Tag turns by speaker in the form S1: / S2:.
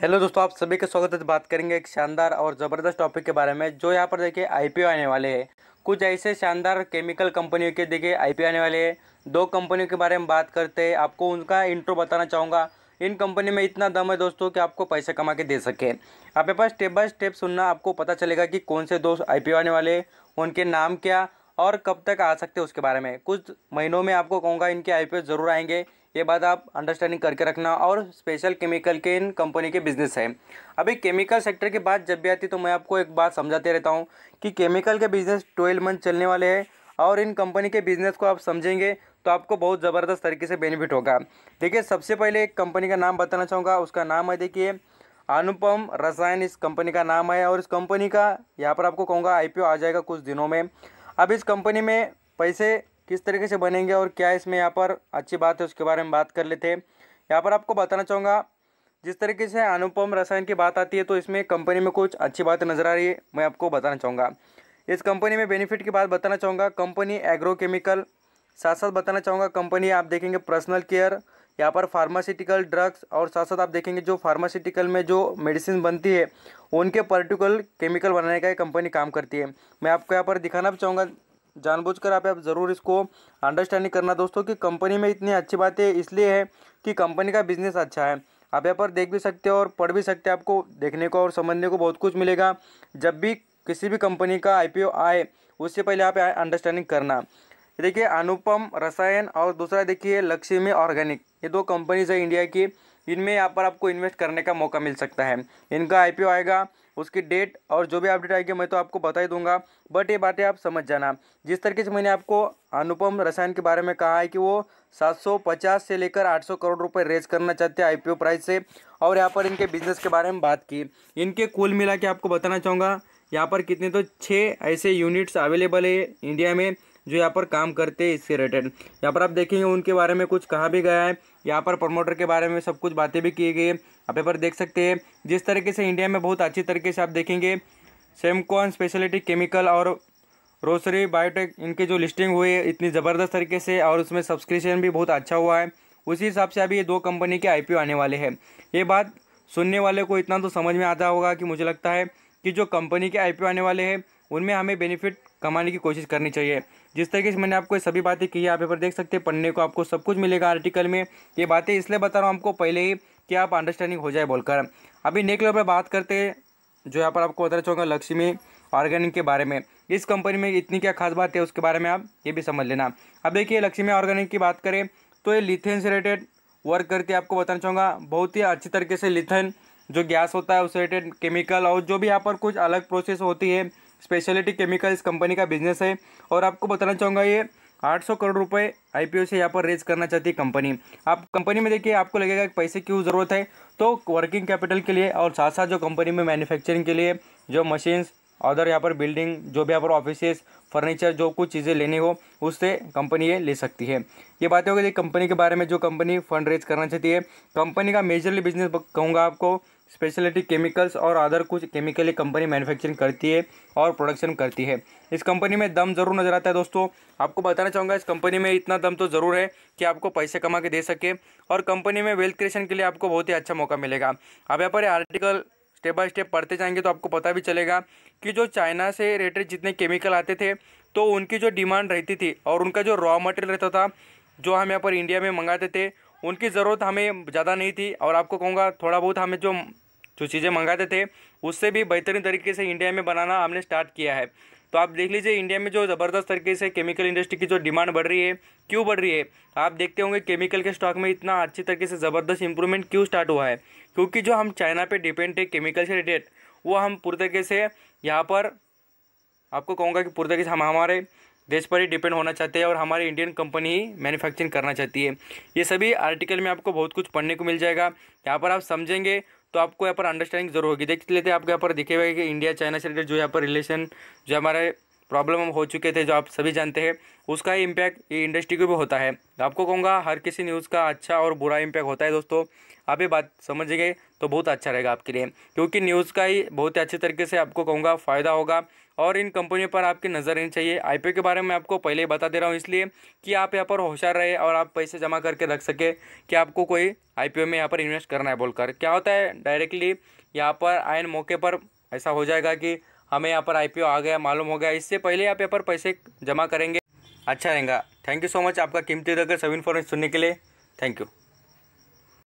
S1: hello दोस्तों आप सभी का स्वागत है बात करेंगे एक शानदार और ज़बरदस्त टॉपिक के बारे में जो यहाँ पर देखिए आईपीओ आने वाले हैं कुछ ऐसे शानदार केमिकल कंपनियों के देखिए आईपीओ आने वाले हैं दो कंपनियों के बारे में बात करते हैं आपको उनका इंट्रो बताना चाहूँगा इन कंपनी में इतना दम है दोस्तों कि आपको पैसे कमा के दे सके आपके पास स्टेप बाय स्टेप सुनना आपको पता चलेगा कि कौन से दोस्त आई आने वाले उनके नाम क्या और कब तक आ सकते हैं उसके बारे में कुछ महीनों में आपको कहूँगा इनके आई ज़रूर आएंगे ये बात आप अंडरस्टैंडिंग करके रखना और स्पेशल केमिकल के इन कंपनी के बिजनेस है अभी केमिकल सेक्टर की बात जब भी आती तो मैं आपको एक बात समझाते रहता हूँ कि केमिकल के बिजनेस ट्वेल्व मंथ चलने वाले हैं और इन कंपनी के बिजनेस को आप समझेंगे तो आपको बहुत ज़बरदस्त तरीके से बेनिफिट होगा देखिए सबसे पहले एक कंपनी का नाम बताना चाहूँगा उसका नाम है देखिए अनुपम रसायन इस कंपनी का नाम है और इस कंपनी का यहाँ पर आपको कहूँगा आईपीओ आ जाएगा कुछ दिनों में अब इस कंपनी में पैसे किस तरीके से बनेंगे और क्या इसमें यहाँ पर अच्छी बात है उसके बारे में बात कर लेते हैं यहाँ पर आपको बताना चाहूँगा जिस तरीके से अनुपम रसायन की बात आती है तो इसमें कंपनी में कुछ अच्छी बात नज़र आ रही है मैं आपको बताना चाहूँगा इस कंपनी में बेनिफिट की बात बताना चाहूँगा कंपनी एग्रोकेमिकल साथ साथ बताना चाहूँगा कंपनी आप देखेंगे पर्सनल केयर यहाँ पर फार्मास्यूटिकल ड्रग्स और साथ साथ आप देखेंगे जो फार्मास्यूटिकल में जो मेडिसिन बनती है उनके पर्टिकुलर केमिकल बनाने का ये कंपनी काम करती है मैं आपको यहाँ पर दिखाना भी चाहूँगा जानबूझकर आप आप ज़रूर इसको अंडरस्टैंडिंग करना दोस्तों कि कंपनी में इतनी अच्छी बातें इसलिए है कि कंपनी का बिजनेस अच्छा है आप यहाँ पर देख भी सकते हो और पढ़ भी सकते हैं आपको देखने को और समझने को बहुत कुछ मिलेगा जब भी किसी भी कंपनी का आई आए उससे पहले आप अंडरस्टैंडिंग करना देखिए अनुपम रसायन और दूसरा देखिए लक्ष्मी ऑर्गेनिक ये दो कंपनीज है इंडिया की इनमें यहाँ पर आपको इन्वेस्ट करने का मौका मिल सकता है इनका आईपीओ आएगा उसकी डेट और जो भी अपडेट आएगी मैं तो आपको बता ही दूंगा बट ये बातें आप समझ जाना जिस तरीके से मैंने आपको अनुपम रसायन के बारे में कहा है कि वो 750 से लेकर 800 करोड़ रुपए रेज करना चाहते हैं आईपीओ प्राइस से और यहाँ पर इनके बिजनेस के बारे में बात की इनके कुल मिला के आपको बताना चाहूँगा यहाँ पर कितने तो छः ऐसे यूनिट्स अवेलेबल है इंडिया में जो यहाँ पर काम करते हैं इससे रिलेटेड यहाँ पर आप देखेंगे उनके बारे में कुछ कहा भी गया है यहाँ पर प्रमोटर के बारे में सब कुछ बातें भी की गई है आप यहाँ पर देख सकते हैं जिस तरीके से इंडिया में बहुत अच्छी तरीके से आप देखेंगे सेमकॉन स्पेशलिटी केमिकल और रोसरी बायोटेक इनके जो लिस्टिंग हुई है इतनी ज़बरदस्त तरीके से और उसमें सब्सक्रिप्शन भी बहुत अच्छा हुआ है उसी हिसाब से अभी ये दो कंपनी के आई आने वाले हैं ये बात सुनने वाले को इतना तो समझ में आता होगा कि मुझे लगता है कि जो कंपनी के आई आने वाले हैं उनमें हमें बेनिफिट कमाने की कोशिश करनी चाहिए जिस तरीके से मैंने आपको सभी बातें की है आप पेपर देख सकते हैं पढ़ने को आपको सब कुछ मिलेगा आर्टिकल में ये बातें इसलिए बता रहा हूँ आपको पहले ही कि आप अंडरस्टैंडिंग हो जाए बोलकर अभी नेक्स्ट लेवल पर बात करते हैं जो यहाँ पर आपको बताना चाहूँगा लक्ष्मी ऑर्गेनिक के बारे में इस कंपनी में इतनी क्या खास बात है उसके बारे में आप ये भी समझ लेना अब देखिए लक्ष्मी ऑर्गेनिक की बात करें तो ये लिथेन से रिलेटेड वर्क करके आपको बताना चाहूँगा बहुत ही अच्छी तरीके से लिथेन जो गैस होता है उससे रिलेटेड केमिकल और जो भी यहाँ पर कुछ अलग प्रोसेस होती है स्पेशलिटी केमिकल इस कंपनी का बिजनेस है और आपको बताना चाहूँगा ये 800 करोड़ रुपए आईपीओ से यहाँ पर रेज करना चाहती है कंपनी आप कंपनी में देखिए आपको लगेगा कि पैसे क्यों ज़रूरत है तो वर्किंग कैपिटल के लिए और साथ साथ जो कंपनी में मैन्युफैक्चरिंग के लिए जो मशीन्स अदर यहाँ पर बिल्डिंग जो भी यहाँ पर ऑफिसेस फर्नीचर जो कुछ चीज़ें लेनी हो उससे कंपनी ये ले सकती है ये बातें हो गई कंपनी के बारे में जो कंपनी फंड रेज करना चाहती है कंपनी का मेजरली बिजनेस कहूँगा आपको स्पेशलिटी केमिकल्स और अदर कुछ केमिकली कंपनी मैन्युफैक्चरिंग करती है और प्रोडक्शन करती है इस कंपनी में दम ज़रूर नज़र आता है दोस्तों आपको बताना चाहूँगा इस कंपनी में इतना दम तो ज़रूर है कि आपको पैसे कमा के दे सके और कंपनी में वेल्थ क्रिएशन के लिए आपको बहुत ही अच्छा मौका मिलेगा अब यहाँ पर आर्टिकल स्टेप बाय स्टेप पढ़ते जाएंगे तो आपको पता भी चलेगा कि जो चाइना से रिलेटेड जितने केमिकल आते थे तो उनकी जो डिमांड रहती थी और उनका जो रॉ मटेरियल रहता था जो हम यहाँ पर इंडिया में मंगाते थे उनकी ज़रूरत हमें ज़्यादा नहीं थी और आपको कहूँगा थोड़ा बहुत हमें जो जो चीज़ें मंगाते थे उससे भी बेहतरीन तरीके से इंडिया में बनाना हमने स्टार्ट किया है तो आप देख लीजिए इंडिया में जो ज़बरदस्त तरीके से केमिकल इंडस्ट्री की जो डिमांड बढ़ रही है क्यों बढ़ रही है आप देखते होंगे केमिकल के स्टॉक में इतना अच्छी तरीके से ज़बरदस्त इंप्रूवमेंट क्यों स्टार्ट हुआ है क्योंकि जो हम चाइना पर डिपेंड है केमिकल से रिलेटेड वो हम पूरी तरीके से यहाँ पर आपको कहूँगा कि पूरी तरीके से हम हमारे देश पर ही डिपेंड होना चाहते हैं और हमारी इंडियन कंपनी ही मैन्युफैक्चरिंग करना चाहती है ये सभी आर्टिकल में आपको बहुत कुछ पढ़ने को मिल जाएगा यहाँ पर आप समझेंगे तो आपको यहाँ पर अंडरस्टैंडिंग जरूर होगी देख लेते तो हैं आपको यहाँ पर दिखेगा कि इंडिया चाइना से रिलेटेड जो यहाँ पर रिलेशन जो हमारे प्रॉब्लम हो चुके थे जो आप सभी जानते हैं उसका ही इम्पैक्ट ये इंडस्ट्री को भी होता है तो आपको कहूँगा हर किसी न्यूज़ का अच्छा और बुरा इम्पैक्ट होता है दोस्तों आप ये बात समझ गए तो बहुत अच्छा रहेगा आपके लिए क्योंकि न्यूज़ का ही बहुत ही अच्छे तरीके से आपको कहूँगा फ़ायदा होगा और इन कंपनियों पर आपकी नज़र रहनी चाहिए आई के बारे में आपको पहले ही बता दे रहा हूँ इसलिए कि आप यहाँ पर होशियार रहे और आप पैसे जमा करके रख सके कि आपको कोई आई में यहाँ पर इन्वेस्ट करना है बोलकर क्या होता है डायरेक्टली यहाँ पर आयन मौके पर ऐसा हो जाएगा कि हमें यहाँ पर आईपीओ आ गया मालूम हो गया इससे पहले आप यहाँ पर पैसे जमा करेंगे अच्छा रहेगा थैंक यू सो मच आपका कीमती दगर सभी इन्फॉर्मेशन सुनने के लिए थैंक यू